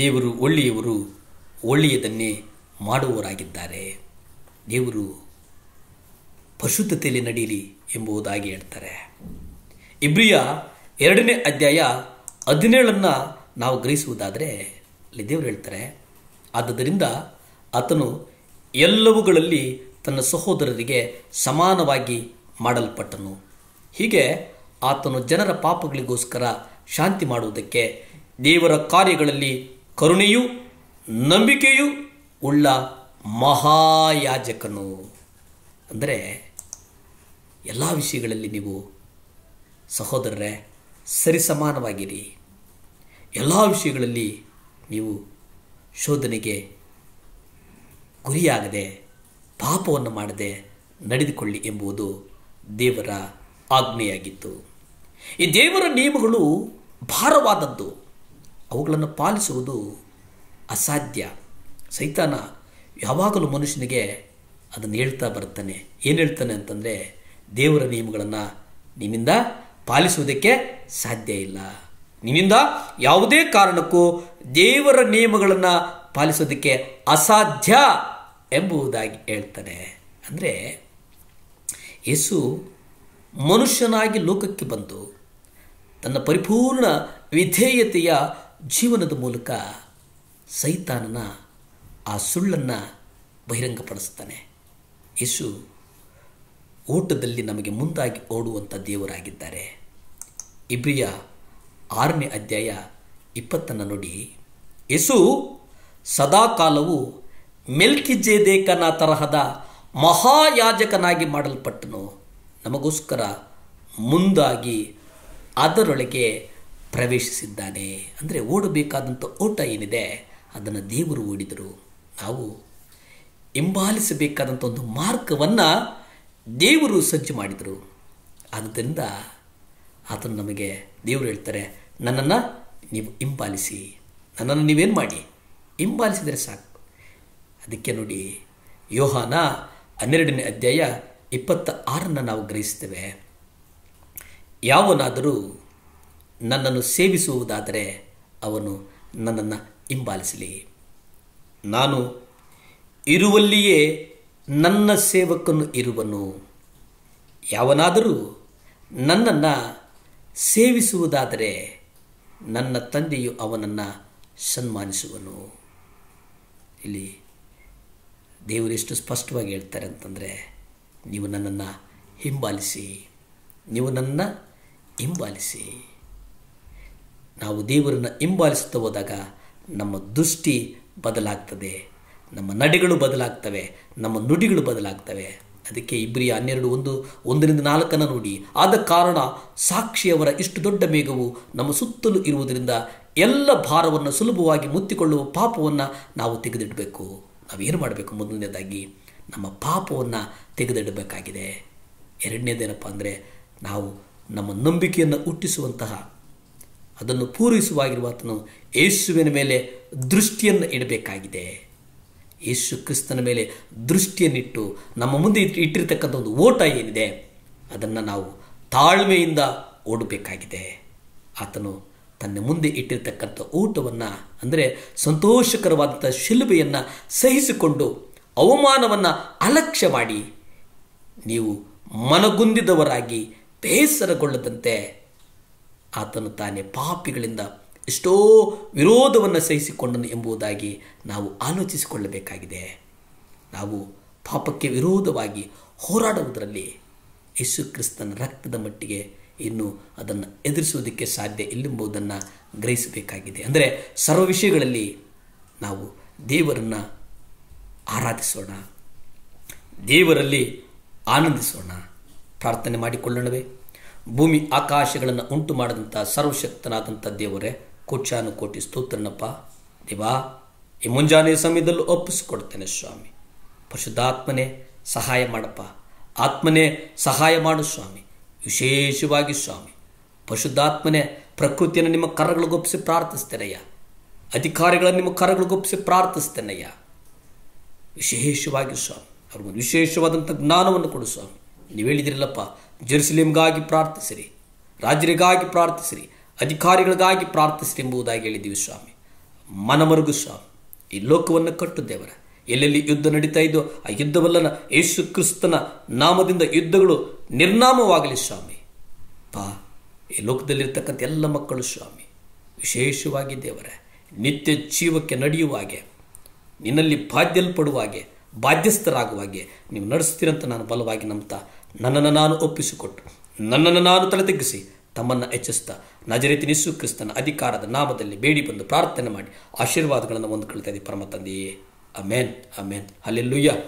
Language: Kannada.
ದೇವರು ಒಳ್ಳೆಯವರು ಒಳ್ಳೆಯದನ್ನೇ ಮಾಡುವವರಾಗಿದ್ದಾರೆ ದೇವರು ಪಶುತತೆಯಲ್ಲಿ ನಡೆಯಲಿ ಎಂಬುದಾಗಿ ಹೇಳ್ತಾರೆ ಇಬ್ರಿಯ ಎರಡನೇ ಅಧ್ಯಾಯ ಹದಿನೇಳನ್ನು ನಾವು ಗ್ರಹಿಸುವುದಾದರೆ ಅಲ್ಲಿ ದೇವರು ಹೇಳ್ತಾರೆ ಆದ್ದರಿಂದ ಆತನು ಎಲ್ಲವುಗಳಲ್ಲಿ ತನ್ನ ಸಹೋದರರಿಗೆ ಸಮಾನವಾಗಿ ಮಾಡಲ್ಪಟ್ಟನು ಹೀಗೆ ಆತನು ಜನರ ಪಾಪಗಳಿಗೋಸ್ಕರ ಶಾಂತಿ ಮಾಡುವುದಕ್ಕೆ ದೇವರ ಕಾರ್ಯಗಳಲ್ಲಿ ಕರುಣೆಯು ನಂಬಿಕೆಯು ಉಳ್ಳ ಮಹಾಯಾಜಕನು ಅಂದರೆ ಎಲ್ಲ ವಿಷಯಗಳಲ್ಲಿ ನೀವು ಸಹೋದರರೇ ಸರಿಸಮಾನವಾಗಿರಿ ಎಲ್ಲ ವಿಷಯಗಳಲ್ಲಿ ನೀವು ಶೋಧನೆಗೆ ಗುರಿಯಾಗದೆ ಪಾಪವನ್ನು ಮಾಡದೆ ನಡೆದುಕೊಳ್ಳಿ ಎಂಬುದು ದೇವರ ಆಜ್ಞೆಯಾಗಿತ್ತು ಈ ದೇವರ ನಿಯಮಗಳು ಭಾರವಾದದ್ದು ಅವುಗಳನ್ನು ಪಾಲಿಸುವುದು ಅಸಾಧ್ಯ ಸೈತಾನ ಯಾವಾಗಲೂ ಮನುಷ್ಯನಿಗೆ ಅದನ್ನು ಹೇಳ್ತಾ ಬರ್ತಾನೆ ಏನು ಹೇಳ್ತಾನೆ ಅಂತಂದರೆ ದೇವರ ನಿಯಮಗಳನ್ನು ನಿಮ್ಮಿಂದ ಪಾಲಿಸುವುದಕ್ಕೆ ಸಾಧ್ಯ ಇಲ್ಲ ನಿಮ್ಮಿಂದ ಯಾವುದೇ ಕಾರಣಕ್ಕೂ ದೇವರ ನಿಯಮಗಳನ್ನು ಪಾಲಿಸೋದಕ್ಕೆ ಅಸಾಧ್ಯ ಎಂಬುದಾಗಿ ಹೇಳ್ತಾನೆ ಅಂದರೆ ಯೇಸು ಮನುಷ್ಯನಾಗಿ ಲೋಕಕ್ಕೆ ಬಂದು ತನ್ನ ಪರಿಪೂರ್ಣ ವಿಧೇಯತೆಯ ಜೀವನದ ಮೂಲಕ ಸೈತಾನನ ಆ ಸುಳ್ಳನ್ನು ಬಹಿರಂಗಪಡಿಸ್ತಾನೆ ಯೇಸು ಓಟದಲ್ಲಿ ನಮಗೆ ಮುಂದಾಗಿ ಓಡುವಂಥ ದೇವರಾಗಿದ್ದಾರೆ ಇಬ್ರಿಯ ಆರನೇ ಅಧ್ಯಾಯ ಇಪ್ಪತ್ತನ್ನು ನೋಡಿ ಯೇಸು ಸದಾಕಾಲವು ಮೆಲ್ಕಿಜೇದೇಕನ ತರಹದ ಮಹಾಯಾಜಕನಾಗಿ ಮಾಡಲ್ಪಟ್ಟನು ನಮಗೋಸ್ಕರ ಮುಂದಾಗಿ ಅದರೊಳಗೆ ಪ್ರವೇಶಿಸಿದ್ದಾನೆ ಅಂದರೆ ಓಡಬೇಕಾದಂಥ ಓಟ ಏನಿದೆ ಅದನ್ನು ದೇವರು ಓಡಿದರು ನಾವು ಹಿಂಬಾಲಿಸಬೇಕಾದಂಥ ಒಂದು ಮಾರ್ಗವನ್ನು ದೇವರು ಸಜ್ಜು ಮಾಡಿದರು ಆದ್ದರಿಂದ ಅದನ್ನು ನಮಗೆ ದೇವರು ಹೇಳ್ತಾರೆ ನನ್ನನ್ನು ನೀವು ಹಿಂಬಾಲಿಸಿ ನನ್ನನ್ನು ನೀವೇನು ಮಾಡಿ ಹಿಂಬಾಲಿಸಿದರೆ ಸಾಕು ಅದಕ್ಕೆ ನೋಡಿ ಯೋಹಾನ ಹನ್ನೆರಡನೇ ಅಧ್ಯಾಯ ಇಪ್ಪತ್ತ ಆರನ್ನು ನಾವು ಗ್ರಹಿಸ್ತೇವೆ ಯಾವನಾದರೂ ನನ್ನನ್ನು ಸೇವಿಸುವುದಾದರೆ ಅವನು ನನ್ನನ್ನು ಹಿಂಬಾಲಿಸಲಿ ನಾನು ಇರುವಲ್ಲಿಯೇ ನನ್ನ ಸೇವಕನು ಇರುವನು ಯಾವನಾದರೂ ನನ್ನನ್ನು ಸೇವಿಸುವುದಾದರೆ ನನ್ನ ತಂದೆಯು ಅವನನ್ನು ಸನ್ಮಾನಿಸುವನು ಇಲ್ಲಿ ದೇವರು ಎಷ್ಟು ಸ್ಪಷ್ಟವಾಗಿ ಹೇಳ್ತಾರೆ ಅಂತಂದರೆ ನೀವು ನನ್ನನ್ನು ಹಿಂಬಾಲಿಸಿ ನೀವು ನನ್ನ ಹಿಂಬಾಲಿಸಿ ನಾವು ದೇವರನ್ನು ಹಿಂಬಾಲಿಸುತ್ತಾ ಹೋದಾಗ ನಮ್ಮ ದೃಷ್ಟಿ ಬದಲಾಗ್ತದೆ ನಮ್ಮ ನಡೆಗಳು ಬದಲಾಗ್ತವೆ ನಮ್ಮ ನುಡಿಗಳು ಬದಲಾಗ್ತವೆ ಅದಕ್ಕೆ ಇಬ್ಬರಿ ಹನ್ನೆರಡು ಒಂದು ಒಂದರಿಂದ ನಾಲ್ಕನ್ನು ನೋಡಿ ಆದ ಕಾರಣ ಸಾಕ್ಷಿಯವರ ಇಷ್ಟು ದೊಡ್ಡ ಮೇಘವು ನಮ್ಮ ಸುತ್ತಲೂ ಇರುವುದರಿಂದ ಎಲ್ಲ ಭಾರವನ್ನು ಸುಲಭವಾಗಿ ಮುತ್ತಿಕೊಳ್ಳುವ ಪಾಪವನ್ನು ನಾವು ತೆಗೆದಿಡಬೇಕು ನಾವೇನು ಮಾಡಬೇಕು ಮೊದಲನೇದಾಗಿ ನಮ್ಮ ಪಾಪವನ್ನು ತೆಗೆದಿಡಬೇಕಾಗಿದೆ ಎರಡನೇದೇನಪ್ಪ ಅಂದರೆ ನಾವು ನಮ್ಮ ನಂಬಿಕೆಯನ್ನು ಹುಟ್ಟಿಸುವಂತಹ ಅದನ್ನು ಆತನು ಯೇಸುವಿನ ಮೇಲೆ ದೃಷ್ಟಿಯನ್ನು ಇಡಬೇಕಾಗಿದೆ ಯೇಸು ಕ್ರಿಸ್ತನ ಮೇಲೆ ದೃಷ್ಟಿಯನ್ನಿಟ್ಟು ನಮ್ಮ ಮುಂದೆ ಇಟ್ಟಿರ್ತಕ್ಕಂಥ ಒಂದು ಓಟ ಏನಿದೆ ಅದನ್ನು ನಾವು ತಾಳ್ಮೆಯಿಂದ ಓಡಬೇಕಾಗಿದೆ ಆತನು ತನ್ನ ಮುಂದೆ ಇಟ್ಟಿರ್ತಕ್ಕಂಥ ಊಟವನ್ನು ಅಂದರೆ ಸಂತೋಷಕರವಾದಂಥ ಶಿಲುಬೆಯನ್ನು ಸಹಿಸಿಕೊಂಡು ಅವಮಾನವನ್ನು ಅಲಕ್ಷ್ಯ ಮಾಡಿ ನೀವು ಮನಗುಂದಿದವರಾಗಿ ಬೇಸರಗೊಳ್ಳದಂತೆ ಆತನು ತಾನೇ ಪಾಪಿಗಳಿಂದ ಎಷ್ಟೋ ವಿರೋಧವನ್ನು ಸಹಿಸಿಕೊಂಡನು ಎಂಬುದಾಗಿ ನಾವು ಆಲೋಚಿಸಿಕೊಳ್ಳಬೇಕಾಗಿದೆ ನಾವು ಪಾಪಕ್ಕೆ ವಿರೋಧವಾಗಿ ಹೋರಾಡುವುದರಲ್ಲಿ ಯೇಸು ಕ್ರಿಸ್ತನ ರಕ್ತದ ಮಟ್ಟಿಗೆ ಇನ್ನು ಅದನ್ನು ಎದುರಿಸುವುದಕ್ಕೆ ಸಾಧ್ಯ ಇಲ್ಲೆಂಬುದನ್ನು ಗ್ರಹಿಸಬೇಕಾಗಿದೆ ಅಂದರೆ ಸರ್ವ ವಿಷಯಗಳಲ್ಲಿ ನಾವು ದೇವರನ್ನು ಆರಾಧಿಸೋಣ ದೇವರಲ್ಲಿ ಆನಂದಿಸೋಣ ಪ್ರಾರ್ಥನೆ ಮಾಡಿಕೊಳ್ಳೋಣವೇ ಭೂಮಿ ಆಕಾಶಗಳನ್ನು ಉಂಟು ಮಾಡಿದಂಥ ಸರ್ವಶಕ್ತನಾದಂಥ ದೇವರೇ ಕೋಟಿ ಸ್ತೋತ್ರನಪ್ಪ ದೇವಾ ಈ ಮುಂಜಾನೆ ಸಮಯದಲ್ಲೂ ಒಪ್ಪಿಸಿಕೊಡ್ತೇನೆ ಸ್ವಾಮಿ ಪರಿಶುದ್ಧಾತ್ಮನೇ ಸಹಾಯ ಮಾಡಪ್ಪ ಆತ್ಮನೇ ಸಹಾಯ ಮಾಡು ಸ್ವಾಮಿ ವಿಶೇಷವಾಗಿ ಸ್ವಾಮಿ ಪರಿಶುದ್ಧಾತ್ಮನೇ ಪ್ರಕೃತಿಯನ್ನು ನಿಮ್ಮ ಕರಗಳಿಗೊಪ್ಪಿಸಿ ಪ್ರಾರ್ಥಿಸ್ತೇನಯ್ಯ ಅಧಿಕಾರಿಗಳನ್ನು ನಿಮ್ಮ ಕರಗಳಿಗೊಪ್ಪಿಸಿ ಪ್ರಾರ್ಥಿಸ್ತೇನೆಯ್ಯ ವಿಶೇಷವಾಗಿ ಸ್ವಾಮಿ ಅವ್ರಿಗೊಂದು ವಿಶೇಷವಾದಂಥ ಜ್ಞಾನವನ್ನು ಕೊಡು ಸ್ವಾಮಿ ನೀವು ಹೇಳಿದಿರಲ್ಲಪ್ಪ ಜೆರುಸಲೇಮ್ಗಾಗಿ ಪ್ರಾರ್ಥಿಸಿರಿ ರಾಜರಿಗಾಗಿ ಪ್ರಾರ್ಥಿಸಿರಿ ಅಧಿಕಾರಿಗಳಿಗಾಗಿ ಪ್ರಾರ್ಥಿಸಿರಿ ಎಂಬುದಾಗಿ ಹೇಳಿದ್ದೀವಿ ಸ್ವಾಮಿ ಮನಮರುಗು ಸ್ವಾಮಿ ಈ ಲೋಕವನ್ನು ಕಟ್ಟು ದೇವರ ಎಲ್ಲೆಲ್ಲಿ ಯುದ್ಧ ನಡೀತಾ ಇದೋ ಆ ಯುದ್ಧವಲ್ಲನ ಯೇಸು ಕ್ರಿಸ್ತನ ನಾಮದಿಂದ ಯುದ್ಧಗಳು ನಿರ್ನಾಮವಾಗಲಿ ಸ್ವಾಮಿ ಪಾ ಈ ಲೋಕದಲ್ಲಿರ್ತಕ್ಕಂಥ ಎಲ್ಲ ಮಕ್ಕಳು ಸ್ವಾಮಿ ವಿಶೇಷವಾಗಿ ದೇವರ ನಿತ್ಯ ಜೀವಕ್ಕೆ ನಡೆಯುವ ಹಾಗೆ ನಿನ್ನಲ್ಲಿ ಬಾಧ್ಯಲ್ಪಡುವ ಹಾಗೆ ಹಾಗೆ ನೀವು ನಡೆಸ್ತೀರಂತ ನಾನು ಬಲವಾಗಿ ನಂಬ್ತಾ ನನ್ನನ್ನು ನಾನು ಒಪ್ಪಿಸಿಕೊಟ್ಟು ನನ್ನನ್ನು ನಾನು ತಲೆ ತಗ್ಗಿಸಿ ತಮ್ಮನ್ನು ಎಚ್ಚಿಸ್ತಾ ನಜರೇತಿನಿಸು ಕ್ರಿಸ್ತನ ಅಧಿಕಾರದ ನಾಮದಲ್ಲಿ ಬೇಡಿ ಬಂದು ಪ್ರಾರ್ಥನೆ ಮಾಡಿ ಆಶೀರ್ವಾದಗಳನ್ನು ಹೊಂದ್ಕೊಳ್ತಾ ಇದ್ದೀವಿ ಪರಮ ತಂದೆಯೇ ಅಮೇನ್ ಅಮೇನ್ ಅಲ್ಲೆಲ್ಲುಯ್ಯ